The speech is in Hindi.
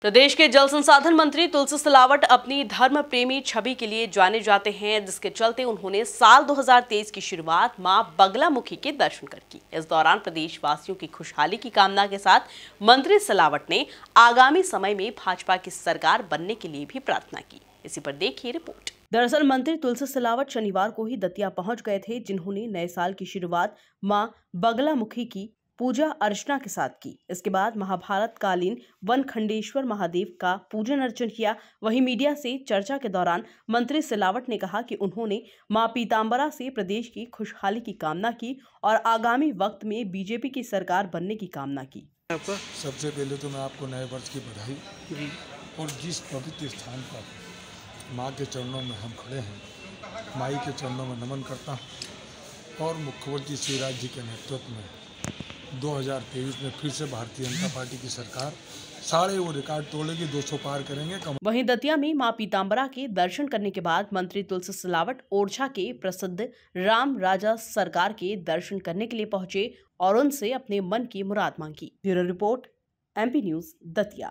प्रदेश के जल संसाधन मंत्री तुलसी सिलावट अपनी धर्म प्रेमी छवि के लिए जाने जाते हैं जिसके चलते उन्होंने साल 2023 की शुरुआत मां बगलामुखी के दर्शन कर की इस दौरान प्रदेशवासियों की खुशहाली की कामना के साथ मंत्री सिलावट ने आगामी समय में भाजपा की सरकार बनने के लिए भी प्रार्थना की इसी पर देखिए रिपोर्ट दरअसल मंत्री तुलसी सिलावट शनिवार को ही दतिया पहुंच गए थे जिन्होंने नए साल की शुरुआत मां बगलामुखी की पूजा अर्चना के साथ की इसके बाद महाभारत कालीन वन खंडेश्वर महादेव का पूजन अर्चन किया वहीं मीडिया से चर्चा के दौरान मंत्री सिलावट ने कहा कि उन्होंने मां पीताम्बरा से प्रदेश की खुशहाली की कामना की और आगामी वक्त में बीजेपी की सरकार बनने की कामना की आपका सबसे पहले तो मैं आपको नए वर्ष की बधाई और जिस पवित्र स्थान पर माँ के चरणों में हम खड़े हैं माई के चरणों में नमन करता हूँ और मुख्यमंत्री शिवराज जी के नेतृत्व में 2023 में फिर से भारतीय जनता पार्टी की सरकार सारे वो रिकॉर्ड तोड़ेगी 200 पार करेंगे कम... वहीं दतिया में मां पीताम्बरा के दर्शन करने के बाद मंत्री तुलसी सिलावट ओरछा के प्रसिद्ध राम राजा सरकार के दर्शन करने के लिए पहुंचे और उनसे अपने मन की मुराद मांगी bureau report MP news Datia